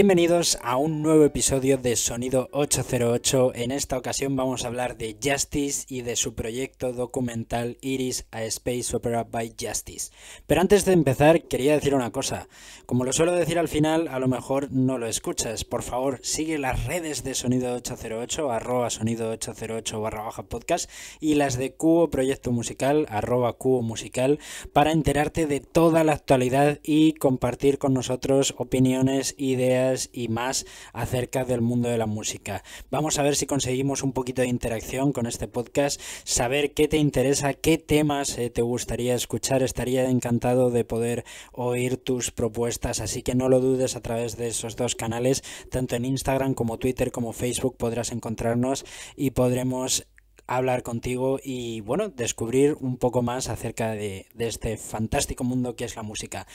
Bienvenidos a un nuevo episodio de Sonido 808. En esta ocasión vamos a hablar de Justice y de su proyecto documental Iris a Space Opera by Justice. Pero antes de empezar quería decir una cosa. Como lo suelo decir al final, a lo mejor no lo escuchas. Por favor, sigue las redes de Sonido 808, arroba sonido 808 barra baja podcast y las de Cubo Proyecto Musical, arroba Musical, para enterarte de toda la actualidad y compartir con nosotros opiniones, ideas, y más acerca del mundo de la música. Vamos a ver si conseguimos un poquito de interacción con este podcast, saber qué te interesa, qué temas eh, te gustaría escuchar. Estaría encantado de poder oír tus propuestas, así que no lo dudes a través de esos dos canales, tanto en Instagram como Twitter como Facebook podrás encontrarnos y podremos hablar contigo y bueno, descubrir un poco más acerca de, de, este fantástico mundo que es la música.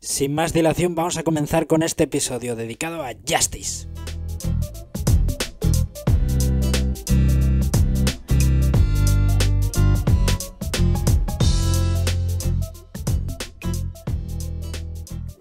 Sin más dilación, vamos a comenzar con este episodio dedicado a Justice.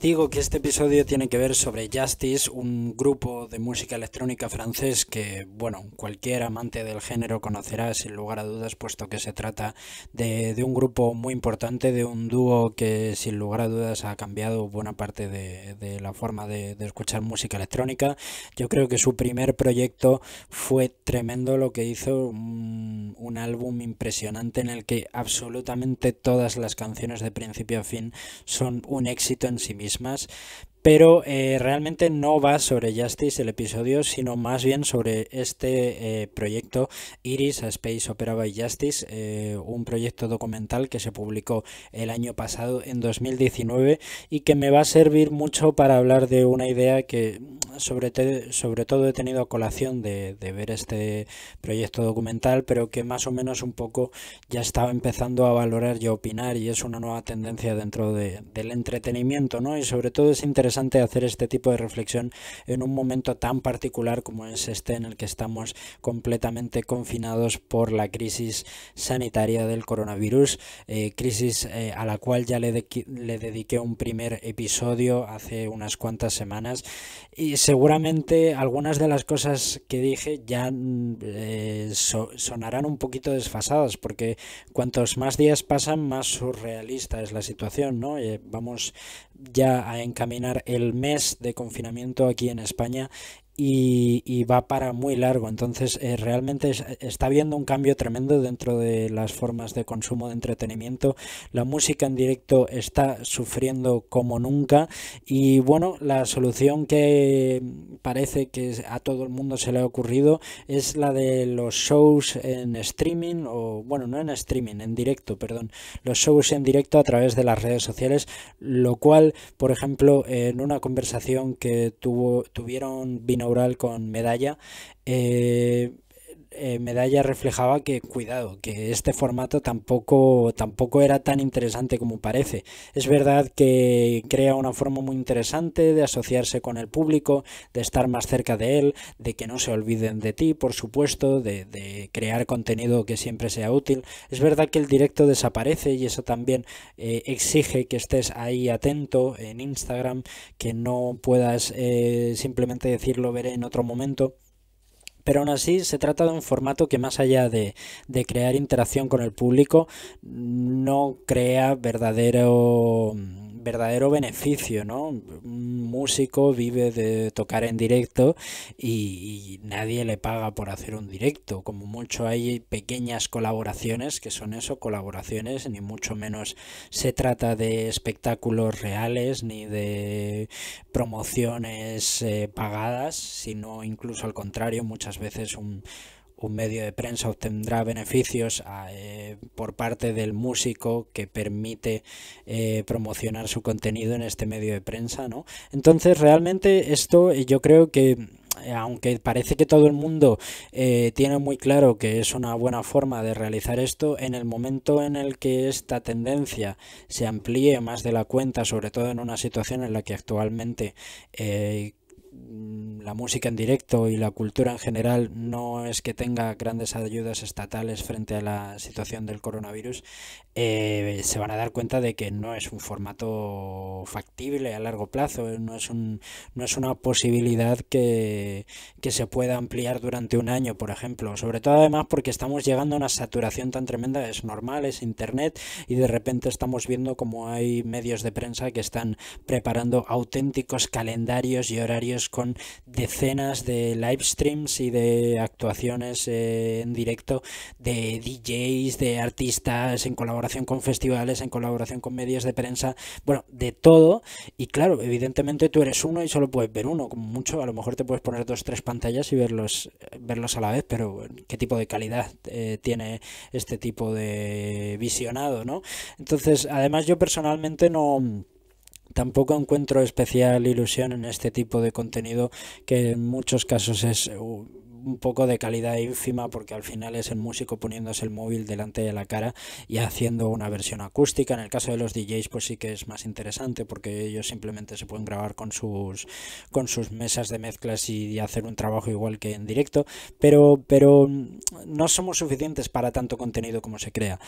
digo que este episodio tiene que ver sobre Justice, un grupo de música electrónica francés que, bueno, cualquier amante del género conocerá sin lugar a dudas, puesto que se trata de, un grupo muy importante, de un dúo que sin lugar a dudas ha cambiado buena parte de, la forma de, escuchar música electrónica. Yo creo que su primer proyecto fue tremendo lo que hizo, un, un álbum impresionante en el que absolutamente todas las canciones de principio a fin son un éxito en sí mismo ...es más... Pero eh, realmente no va sobre Justice el episodio, sino más bien sobre este eh, proyecto Iris, a Space Opera by Justice, eh, un proyecto documental que se publicó el año pasado, en 2019, y que me va a servir mucho para hablar de una idea que sobre, todo he tenido colación de, ver este proyecto documental, pero que más o menos un poco ya estaba empezando a valorar y a opinar, y es una nueva tendencia dentro del entretenimiento, ¿no? Y sobre todo es interesante interesante hacer este tipo de reflexión en un momento tan particular como es este en el que estamos completamente confinados por la crisis sanitaria del coronavirus, eh, crisis eh, a la cual ya le, le dediqué un primer episodio hace unas cuantas semanas y seguramente algunas de las cosas que dije ya eh, sonarán un poquito desfasadas porque cuantos más días pasan más surrealista es la situación, ¿no? vamos ya a encaminar el mes de confinamiento aquí en España y, va para muy largo. Entonces, eh, realmente está habiendo un cambio tremendo dentro de las formas de consumo de entretenimiento. La música en directo está sufriendo como nunca y bueno, la solución que parece que a todo el mundo se le ha ocurrido es la de los shows en streaming o bueno, no en streaming, en directo, perdón, los shows en directo a través de las redes sociales, lo cual, por ejemplo, en una conversación que tuvieron inaugural con medalla. Eh, eh, medalla reflejaba que, cuidado, que este formato tampoco, tampoco era tan interesante como parece. Es verdad que crea una forma muy interesante de asociarse con el público, de estar más cerca de él, de que no se olviden de ti, por supuesto, de, crear contenido que siempre sea útil. Es verdad que el directo desaparece y eso también eh, exige que estés ahí atento en Instagram, que no puedas eh, simplemente decirlo veré en otro momento. Pero aún así se trata de un formato que más allá de, de crear interacción con el público, no crea verdadero verdadero beneficio, ¿no? Un músico vive de tocar en directo y, nadie le paga por hacer un directo. Como mucho hay pequeñas colaboraciones que son eso, colaboraciones, ni mucho menos se trata de espectáculos reales ni de promociones eh, pagadas, sino incluso al contrario, muchas veces un un medio de prensa obtendrá beneficios eh, por parte del músico que permite eh, promocionar su contenido en este medio de prensa, ¿no? Entonces, realmente esto eh, yo creo que aunque parece que todo el mundo tiene muy claro que es una buena forma de realizar esto, en el momento en el que esta tendencia se amplíe más de la cuenta, sobre todo en una situación en la que actualmente Mm, la música en directo y la cultura en general no es que tenga grandes ayudas estatales frente a la situación del coronavirus, eh, se van a dar cuenta de que no es un formato factible a largo plazo, no es, un, no es una posibilidad que, que se pueda ampliar durante un año, por ejemplo. Sobre todo además porque estamos llegando a una saturación tan tremenda, es normal, es internet y de repente estamos viendo como hay medios de prensa que están preparando auténticos calendarios y horarios con decenas de live streams y de actuaciones eh, en directo de DJs, de artistas, en colaboración con festivales, en colaboración con medios de prensa, bueno, de todo. Y claro, evidentemente tú eres uno y solo puedes ver uno, como mucho, a lo mejor te puedes poner dos, tres pantallas y verlos, verlos a la vez, pero qué tipo de calidad eh, tiene este tipo de visionado, ¿no? Entonces, además yo personalmente no Tampoco encuentro especial ilusión en este tipo de contenido que en muchos casos es uh, un poco de calidad ínfima porque al final es el músico poniéndose el móvil delante de la cara y haciendo una versión acústica. En el caso de los DJs pues sí que es más interesante porque ellos simplemente se pueden grabar con sus, con sus mesas de mezclas y, hacer un trabajo igual que en directo, pero, pero mm, no somos suficientes para tanto contenido como se crea.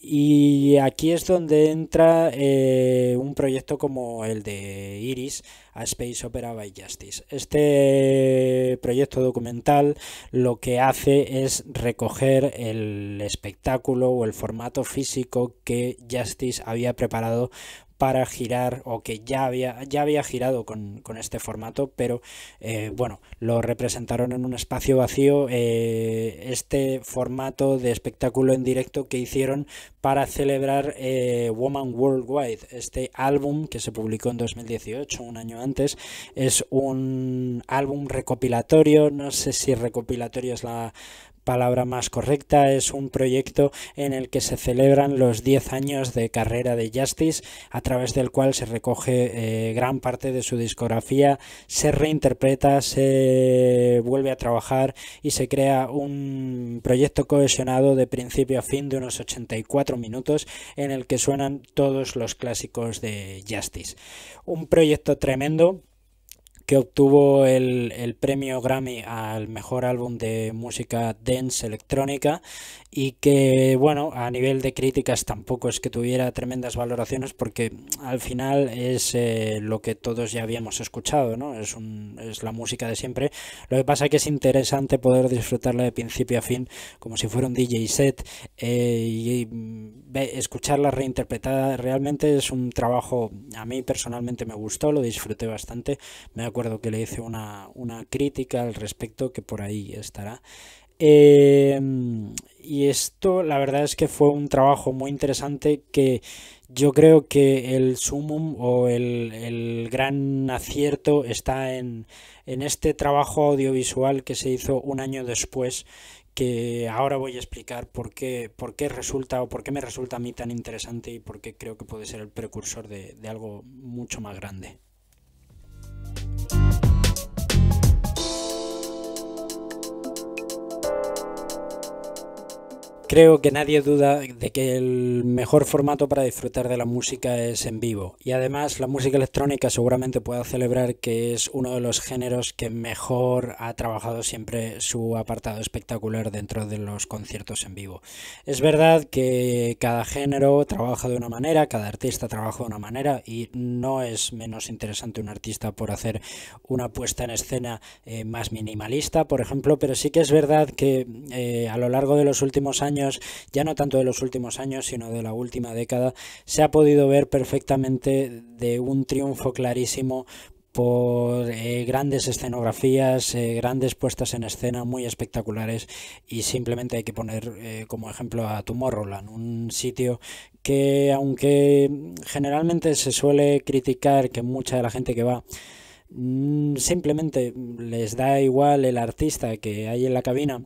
Y aquí es donde entra eh, un proyecto como el de Iris, a Space Opera by Justice. Este proyecto documental lo que hace es recoger el espectáculo o el formato físico que Justice había preparado para girar o que ya había, ya había girado con, este formato, pero eh, bueno, lo representaron en un espacio vacío eh, este formato de espectáculo en directo que hicieron para celebrar eh, Woman Worldwide, este álbum que se publicó en 2018, un año antes, es un álbum recopilatorio, no sé si recopilatorio es la palabra más correcta, es un proyecto en el que se celebran los 10 años de carrera de Justice, a través del cual se recoge eh, gran parte de su discografía, se reinterpreta, se vuelve a trabajar y se crea un proyecto cohesionado de principio a fin de unos 84 minutos en el que suenan todos los clásicos de Justice. Un proyecto tremendo que obtuvo el, premio Grammy al mejor álbum de música dance electrónica y que bueno a nivel de críticas tampoco es que tuviera tremendas valoraciones porque al final es eh, lo que todos ya habíamos escuchado no es, un, es la música de siempre lo que pasa es que es interesante poder disfrutarla de principio a fin como si fuera un DJ set eh, y mm, escucharla reinterpretada realmente es un trabajo a mí personalmente me gustó lo disfruté bastante me que le hice una, crítica al respecto que por ahí estará. Em, y esto, la verdad es que fue un trabajo muy interesante que yo creo que el sumum o el, gran acierto está en, este trabajo audiovisual que se hizo un año después que ahora voy a explicar por qué, por qué resulta o por qué me resulta a mí tan interesante y por qué creo que puede ser el precursor de algo mucho más grande. Creo que nadie duda de que el mejor formato para disfrutar de la música es en vivo. Y además la música electrónica seguramente pueda celebrar que es uno de los géneros que mejor ha trabajado siempre su apartado espectacular dentro de los conciertos en vivo. Es verdad que cada género trabaja de una manera, cada artista trabaja de una manera y no es menos interesante un artista por hacer una puesta en escena eh, más minimalista, por ejemplo, pero sí que es verdad que eh, a lo largo de los últimos años ya no tanto de los últimos años, sino de la última década, se ha podido ver perfectamente de un triunfo clarísimo por eh, grandes escenografías, eh, grandes puestas en escena muy espectaculares y simplemente hay que poner eh, como ejemplo a Tomorrowland, un sitio que aunque generalmente se suele criticar que mucha de la gente que va mm, simplemente les da igual el artista que hay en la cabina,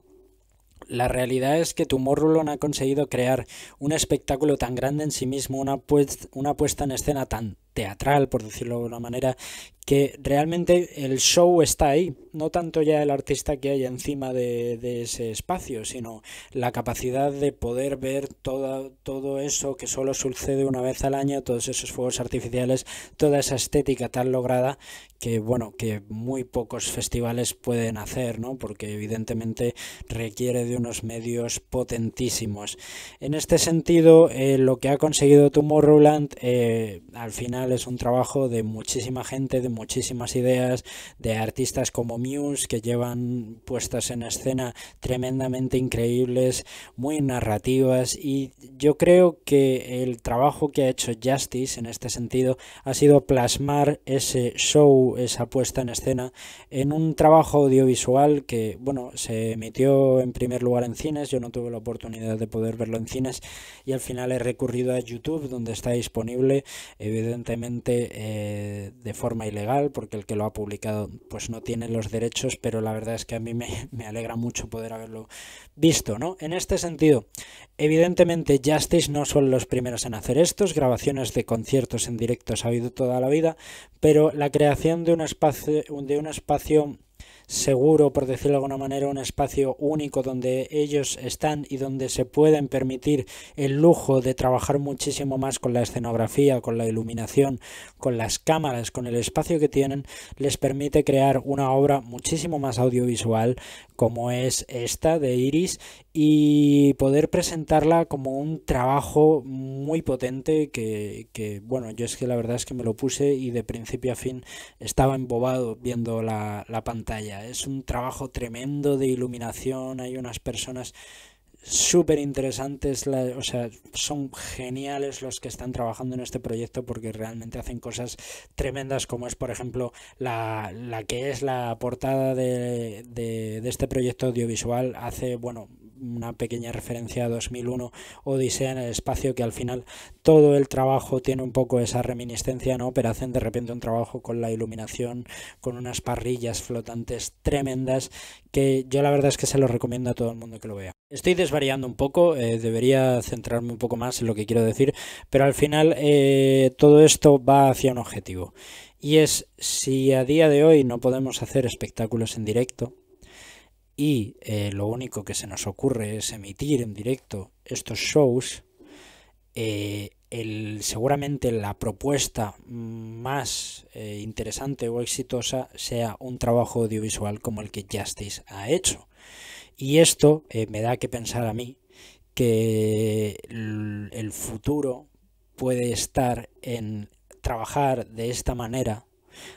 la realidad es que Tomorrowland ha conseguido crear un espectáculo tan grande en sí mismo, una, una puesta en escena tan teatral, por decirlo de una manera, que realmente el show está ahí, no tanto ya el artista que hay encima de, ese espacio, sino la capacidad de poder ver todo eso que solo sucede una vez al año, todos esos fuegos artificiales, toda esa estética tan lograda que, bueno, que muy pocos festivales pueden hacer, ¿no? porque evidentemente requiere de unos medios potentísimos. En este sentido, eh, lo que ha conseguido Tomorrowland, eh, al final, es un trabajo de muchísima gente, de muchísimas ideas, de artistas como Muse que llevan puestas en escena tremendamente increíbles, muy narrativas y yo creo que el trabajo que ha hecho Justice en este sentido ha sido plasmar ese show, esa puesta en escena en un trabajo audiovisual que, bueno, se emitió en primer lugar en cines, yo no tuve la oportunidad de poder verlo en cines y al final he recurrido a YouTube donde está disponible evidentemente evidentemente eh, de forma ilegal, porque el que lo ha publicado pues no tiene los derechos, pero la verdad es que a mí me, alegra mucho poder haberlo visto, ¿no? En este sentido, evidentemente Justice no son los primeros en hacer estos, grabaciones de conciertos en directo ha habido toda la vida, pero la creación de un espacio, de un espacio seguro, por decirlo de alguna manera, un espacio único donde ellos están y donde se pueden permitir el lujo de trabajar muchísimo más con la escenografía, con la iluminación, con las cámaras, con el espacio que tienen, les permite crear una obra muchísimo más audiovisual como es esta de Iris y poder presentarla como un trabajo muy potente que, bueno, yo es que la verdad es que me lo puse y de principio a fin estaba embobado viendo la pantalla es un trabajo tremendo de iluminación, hay unas personas súper interesantes, o sea, son geniales los que están trabajando en este proyecto porque realmente hacen cosas tremendas como es, por ejemplo, la, que es la portada de, de este proyecto audiovisual hace, bueno, una pequeña referencia a 2001, Odisea en el espacio, que al final todo el trabajo tiene un poco esa reminiscencia, ¿no? Pero hacen de repente un trabajo con la iluminación, con unas parrillas flotantes tremendas, que yo la verdad es que se lo recomiendo a todo el mundo que lo vea. Estoy desvariando un poco, eh, debería centrarme un poco más en lo que quiero decir, pero al final eh, todo esto va hacia un objetivo. Y es si a día de hoy no podemos hacer espectáculos en directo, y eh, lo único que se nos ocurre es emitir en directo estos shows, eh, el, seguramente la propuesta más eh, interesante o exitosa sea un trabajo audiovisual como el que Justice ha hecho. Y esto me da que pensar a mí que el futuro puede estar en trabajar de esta manera,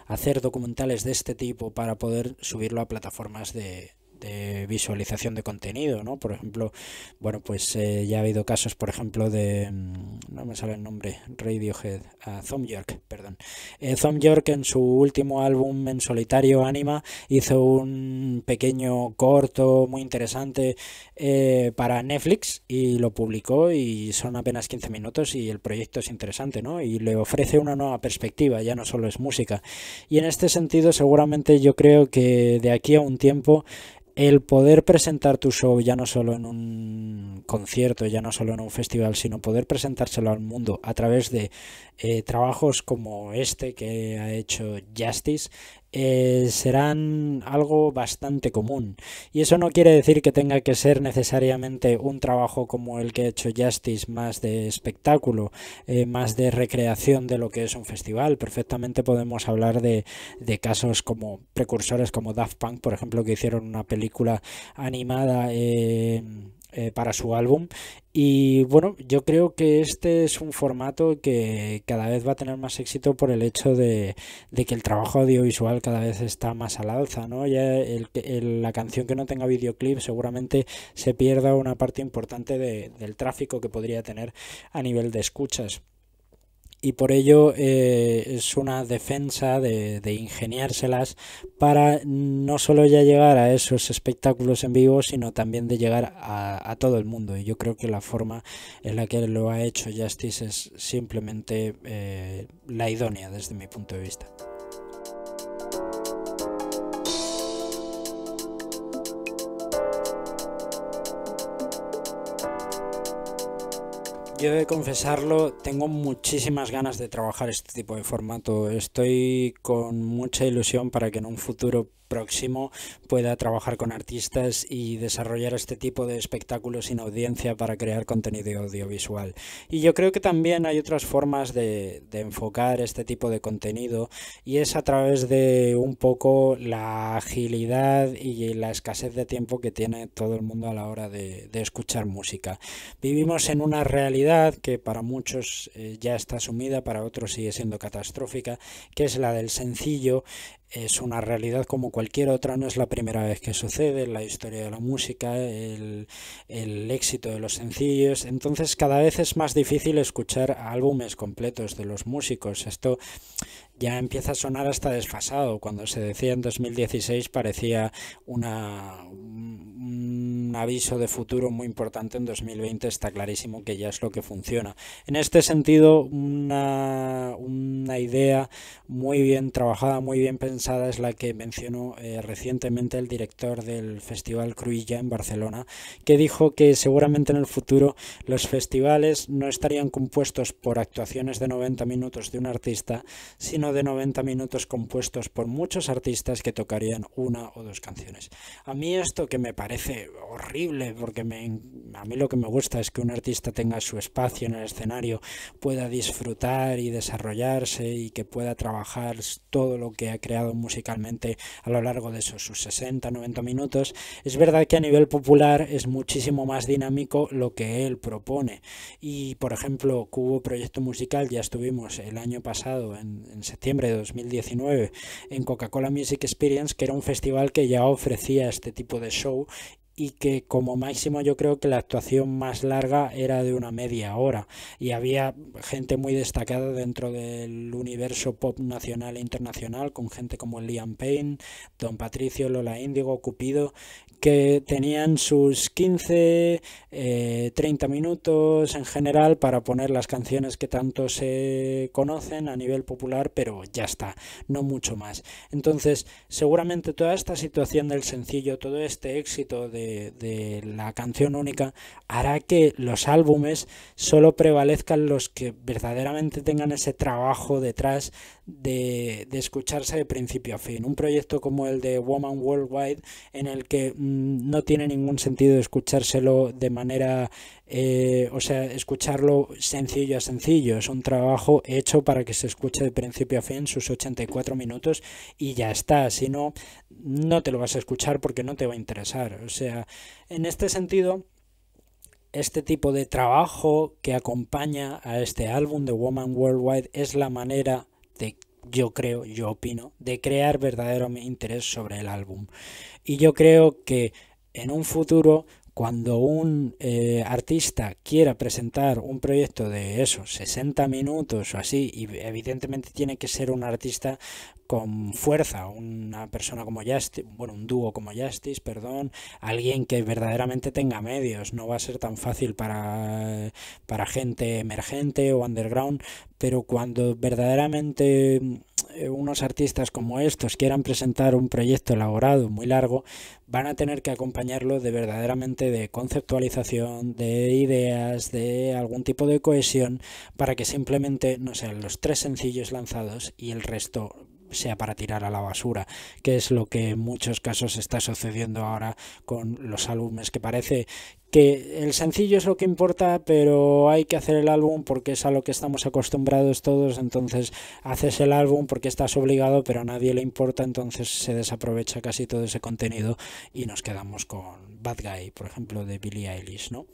hacer documentales de este tipo para poder subirlo a plataformas de, de visualización de contenido, ¿no? Por ejemplo, bueno, pues eh, ya ha habido casos, por ejemplo, de, mm, no me sale el nombre, Radiohead, a Thom York, perdón. Eh, York en su último álbum en solitario, Anima, hizo un pequeño corto muy interesante eh, para Netflix y lo publicó y son apenas 15 minutos y el proyecto es interesante, ¿no? Y le ofrece una nueva perspectiva, ya no solo es música. Y en este sentido, seguramente yo creo que de aquí a un tiempo el poder presentar tu show ya no solo en un concierto, ya no solo en un festival, sino poder presentárselo al mundo a través de eh, trabajos como este que ha hecho Justice, eh, serán algo bastante común. Y eso no quiere decir que tenga que ser necesariamente un trabajo como el que ha hecho Justice, más de espectáculo, eh, más de recreación de lo que es un festival. Perfectamente podemos hablar de, de, casos como precursores como Daft Punk, por ejemplo, que hicieron una película animada. Eh, eh, para su álbum. Y bueno, yo creo que este es un formato que cada vez va a tener más éxito por el hecho de, que el trabajo audiovisual cada vez está más al alza, ¿no? Ya la canción que no tenga videoclip seguramente se pierda una parte importante del tráfico que podría tener a nivel de escuchas y por ello eh, es una defensa de, de, ingeniárselas para no solo ya llegar a esos espectáculos en vivo, sino también de llegar a, todo el mundo. Y yo creo que la forma en la que lo ha hecho Justice es simplemente eh, la idónea desde mi punto de vista. Yo he de confesarlo, tengo muchísimas ganas de trabajar este tipo de formato. Estoy con mucha ilusión para que en un futuro próximo pueda trabajar con artistas y desarrollar este tipo de espectáculos sin audiencia para crear contenido audiovisual. Y yo creo que también hay otras formas de, enfocar este tipo de contenido y es a través de un poco la agilidad y la escasez de tiempo que tiene todo el mundo a la hora de, escuchar música. Vivimos en una realidad que para muchos eh, ya está sumida, para otros sigue siendo catastrófica, que es la del sencillo es una realidad como cualquier otra, no es la primera vez que sucede en la historia de la música, el, el, éxito de los sencillos, entonces cada vez es más difícil escuchar álbumes completos de los músicos. Esto ya empieza a sonar hasta desfasado. Cuando se decía en 2016 parecía una, un aviso de futuro muy importante en 2020, está clarísimo que ya es lo que funciona. En este sentido, una, idea muy bien trabajada, muy bien pensada es la que mencionó eh, recientemente el director del Festival Cruilla en Barcelona, que dijo que seguramente en el futuro los festivales no estarían compuestos por actuaciones de 90 minutos de un artista, sino de 90 minutos compuestos por muchos artistas que tocarían una o dos canciones. A mí esto que me parece horrible, porque a mí lo que me gusta es que un artista tenga su espacio en el escenario, pueda disfrutar y desarrollarse y que pueda trabajar todo lo que ha creado musicalmente a lo largo de esos sus 60, 90 minutos. Es verdad que a nivel popular es muchísimo más dinámico lo que él propone. Y por ejemplo, Cubo Proyecto Musical ya estuvimos el año pasado en, en septiembre de 2019 en Coca-Cola Music Experience, que era un festival que ya ofrecía este tipo de show y que como máximo yo creo que la actuación más larga era de una media hora y había gente muy destacada dentro del universo pop nacional e internacional con gente como Liam Payne, Don Patricio, Lola Índigo, Cupido que tenían sus 15, 30 eh, minutos en general para poner las canciones que tanto se conocen a nivel popular, pero ya está, no mucho más. Entonces, seguramente toda esta situación del sencillo, todo este éxito de de, la canción única hará que los álbumes solo prevalezcan los que verdaderamente tengan ese trabajo detrás de, escucharse de principio a fin. Un proyecto como el de Woman Worldwide, en el que mm, no tiene ningún sentido escuchárselo de manera, eh, o sea, escucharlo sencillo a sencillo. Es un trabajo hecho para que se escuche de principio a fin sus 84 minutos y ya está. Si no, no te lo vas a escuchar porque no te va a interesar. O sea, en este sentido este tipo de trabajo que acompaña a este álbum de Woman Worldwide es la manera yo creo, yo opino, de crear verdadero interés sobre el álbum. Y yo creo que en un futuro cuando un eh, artista quiera presentar un proyecto de esos 60 minutos o así, y evidentemente tiene que ser un artista con fuerza, una persona como Justice, bueno, un dúo como Justice, perdón, alguien que verdaderamente tenga medios, no va a ser tan fácil para, para gente emergente o underground, pero cuando verdaderamente eh, unos artistas como estos quieran presentar un proyecto elaborado, muy largo, van a tener que acompañarlo de verdaderamente de conceptualización, de ideas, de algún tipo de cohesión, para que simplemente no sean los tres sencillos lanzados y el resto sea para tirar a la basura, que es lo que en muchos casos está sucediendo ahora con los álbumes, que parece que el sencillo es lo que importa, pero hay que hacer el álbum porque es a lo que estamos acostumbrados todos, entonces haces el álbum porque estás obligado, pero a nadie le importa, entonces se desaprovecha casi todo ese contenido y nos quedamos con Bad Guy, por ejemplo, de Billie Eilish, ¿no?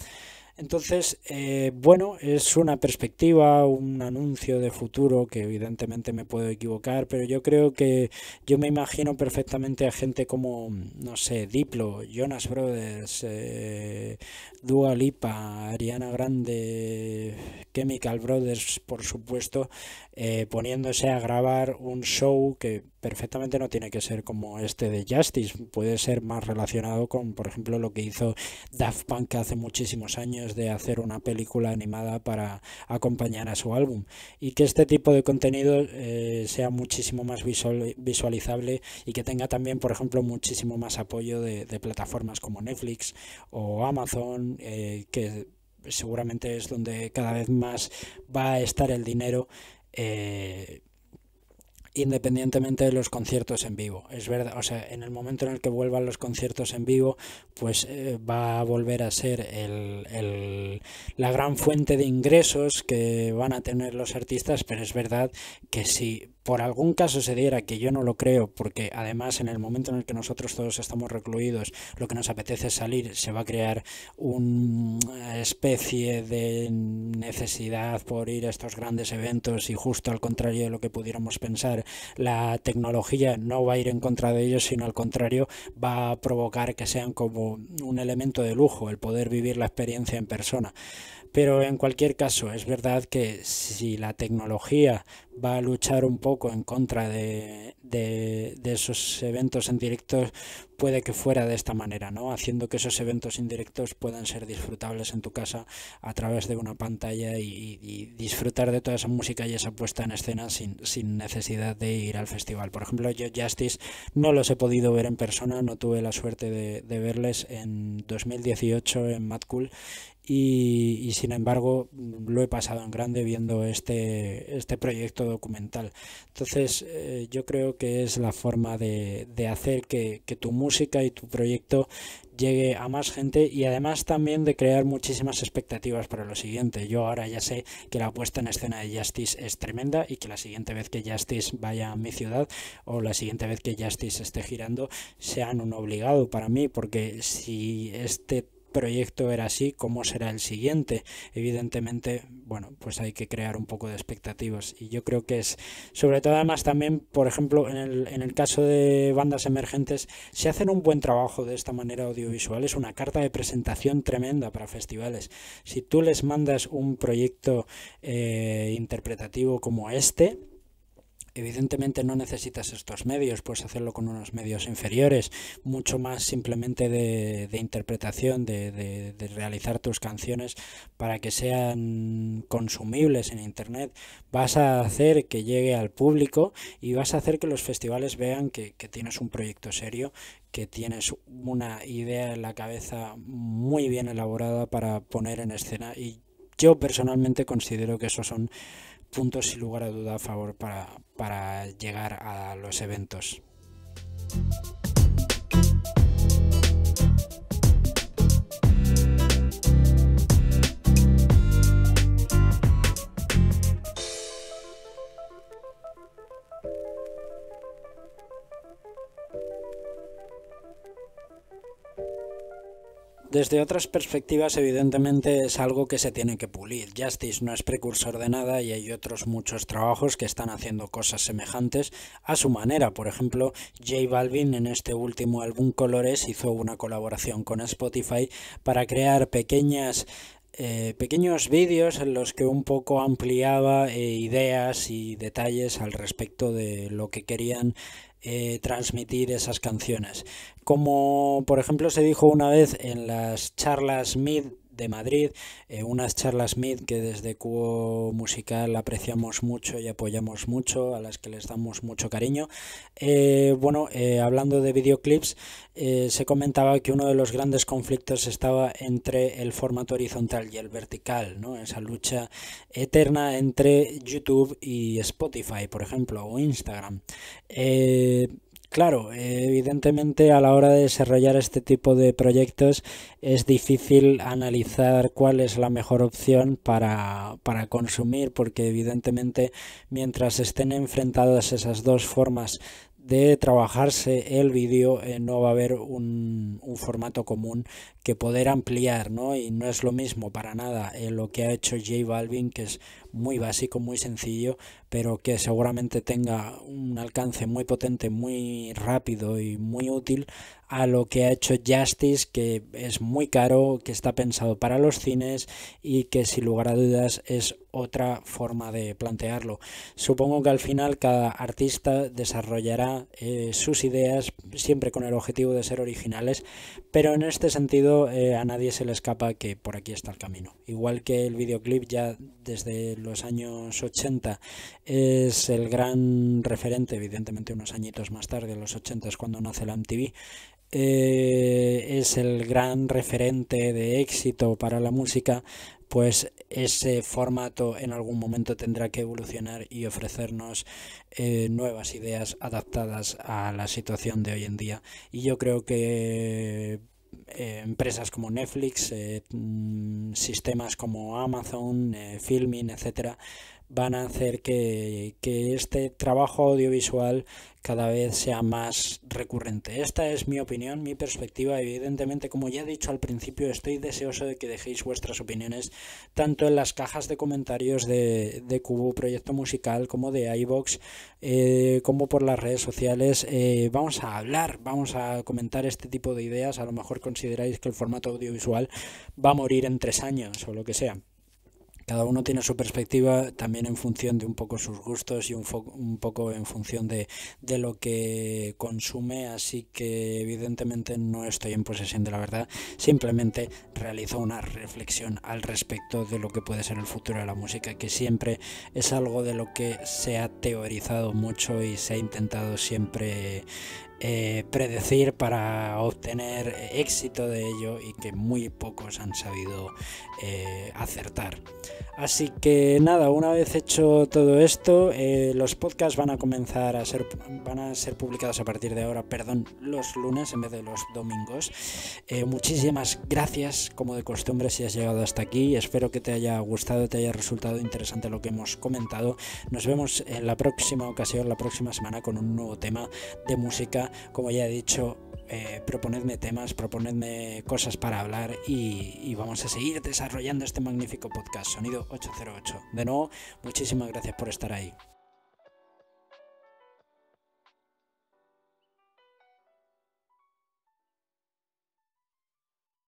Entonces, eh, bueno, es una perspectiva, un anuncio de futuro que evidentemente me puedo equivocar, pero yo creo que yo me imagino perfectamente a gente como, no sé, Diplo, Jonas Brothers, eh, Dua Lipa, Ariana Grande, Chemical Brothers, por supuesto, eh, poniéndose a grabar un show que perfectamente no tiene que ser como este de Justice, puede ser más relacionado con, por ejemplo, lo que hizo Daft Punk hace muchísimos años de hacer una película animada para acompañar a su álbum. Y que este tipo de contenido eh, sea muchísimo más visual, visualizable y que tenga también, por ejemplo, muchísimo más apoyo de, plataformas como Netflix o Amazon, eh, que seguramente es donde cada vez más va a estar el dinero. Eh, independientemente de los conciertos en vivo. Es verdad, o sea, en el momento en el que vuelvan los conciertos en vivo, pues eh, va a volver a ser el, el, la gran fuente de ingresos que van a tener los artistas, pero es verdad que si por algún caso se diera, que yo no lo creo, porque además en el momento en el que nosotros todos estamos recluidos, lo que nos apetece es salir, se va a crear una eh, especie de necesidad por ir a estos grandes eventos y justo al contrario de lo que pudiéramos pensar, la tecnología no va a ir en contra de ellos, sino al contrario, va a provocar que sean como un elemento de lujo el poder vivir la experiencia en persona. Pero en cualquier caso, es verdad que si la tecnología va a luchar un poco en contra de, de, esos eventos en directo puede que fuera de esta manera, ¿no? Haciendo que esos eventos indirectos puedan ser disfrutables en tu casa a través de una pantalla y, disfrutar de toda esa música y esa puesta en escena sin, sin, necesidad de ir al festival. Por ejemplo, yo Justice no los he podido ver en persona, no tuve la suerte de, verles en 2018 en Mad Cool y, y sin embargo lo he pasado en grande viendo este, este proyecto documental. Entonces eh, yo creo que es la forma de, hacer que, tu música y tu proyecto llegue a más gente y además también de crear muchísimas expectativas para lo siguiente. Yo ahora ya sé que la puesta en escena de Justice es tremenda y que la siguiente vez que Justice vaya a mi ciudad o la siguiente vez que Justice esté girando sean un obligado para mí porque si este proyecto era así, cómo será el siguiente. Evidentemente, bueno, pues hay que crear un poco de expectativas y yo creo que es, sobre todo además también, por ejemplo, en el, en el caso de bandas emergentes, se si hacen un buen trabajo de esta manera audiovisual, es una carta de presentación tremenda para festivales. Si tú les mandas un proyecto eh, interpretativo como este, Evidentemente no necesitas estos medios, puedes hacerlo con unos medios inferiores, mucho más simplemente de, interpretación, de, realizar tus canciones para que sean consumibles en Internet. Vas a hacer que llegue al público y vas a hacer que los festivales vean que, que tienes un proyecto serio, que tienes una idea en la cabeza muy bien elaborada para poner en escena y yo personalmente considero que esos son puntos sin lugar a duda a favor para, para llegar a los eventos. Desde otras perspectivas, evidentemente, es algo que se tiene que pulir. Justice no es precursor de nada y hay otros muchos trabajos que están haciendo cosas semejantes a su manera. Por ejemplo, J Balvin en este último álbum Colores hizo una colaboración con Spotify para crear pequeñas eh, pequeños vídeos en los que un poco ampliaba eh, ideas y detalles al respecto de lo que querían eh, transmitir esas canciones. Como por ejemplo se dijo una vez en las charlas MID de Madrid, eh, unas charlas MID que desde Cubo Musical apreciamos mucho y apoyamos mucho, a las que les damos mucho cariño. Eh, bueno, eh, hablando de videoclips, se comentaba que uno de los grandes conflictos estaba entre el formato horizontal y el vertical, ¿no? esa lucha eterna entre YouTube y Spotify, por ejemplo, o Instagram. Claro, evidentemente a la hora de desarrollar este tipo de proyectos es difícil analizar cuál es la mejor opción para, consumir, porque evidentemente mientras estén enfrentadas esas dos formas de trabajarse el vídeo eh, no va a haber un, un, formato común que poder ampliar, ¿no? Y no es lo mismo para nada eh, lo que ha hecho J Balvin, que es muy básico, muy sencillo, pero que seguramente tenga un alcance muy potente, muy rápido y muy útil a lo que ha hecho Justice, que es muy caro, que está pensado para los cines y que sin lugar a dudas es otra forma de plantearlo. Supongo que al final cada artista desarrollará eh, sus ideas siempre con el objetivo de ser originales, pero en este sentido eh, a nadie se le escapa que por aquí está el camino. Igual que el videoclip ya desde el los años 80 es el gran referente, evidentemente unos añitos más tarde, en los 80 es cuando nace la MTV, eh, es el gran referente de éxito para la música, pues ese formato en algún momento tendrá que evolucionar y ofrecernos eh, nuevas ideas adaptadas a la situación de hoy en día. Y yo creo que eh, empresas como Netflix, eh, mm, sistemas como Amazon, eh, Filmin, etcétera, van a hacer que, este trabajo audiovisual cada vez sea más recurrente. Esta es mi opinión, mi perspectiva. Evidentemente, como ya he dicho al principio, estoy deseoso de que dejéis vuestras opiniones tanto en las cajas de comentarios de, Cubo Proyecto Musical como de iBox, eh, como por las redes sociales. Eh, vamos a hablar, vamos a comentar este tipo de ideas. A lo mejor consideráis que el formato audiovisual va a morir en tres años o lo que sea cada uno tiene su perspectiva también en función de un poco sus gustos y un, poco en función de, de, lo que consume, así que evidentemente no estoy en posesión de la verdad, simplemente realizo una reflexión al respecto de lo que puede ser el futuro de la música, que siempre es algo de lo que se ha teorizado mucho y se ha intentado siempre eh, predecir para obtener éxito de ello y que muy pocos han sabido eh, acertar. Así que nada, una vez hecho todo esto, eh, los podcasts van a comenzar a ser, van a ser publicados a partir de ahora, perdón, los lunes en vez de los domingos. muchísimas gracias, como de costumbre, si has llegado hasta aquí. Espero que te haya gustado, te haya resultado interesante lo que hemos comentado. Nos vemos en la próxima ocasión, la próxima semana, con un nuevo tema de música como ya he dicho, eh, proponedme temas, proponedme cosas para hablar y, y, vamos a seguir desarrollando este magnífico podcast Sonido 808. De nuevo, muchísimas gracias por estar ahí.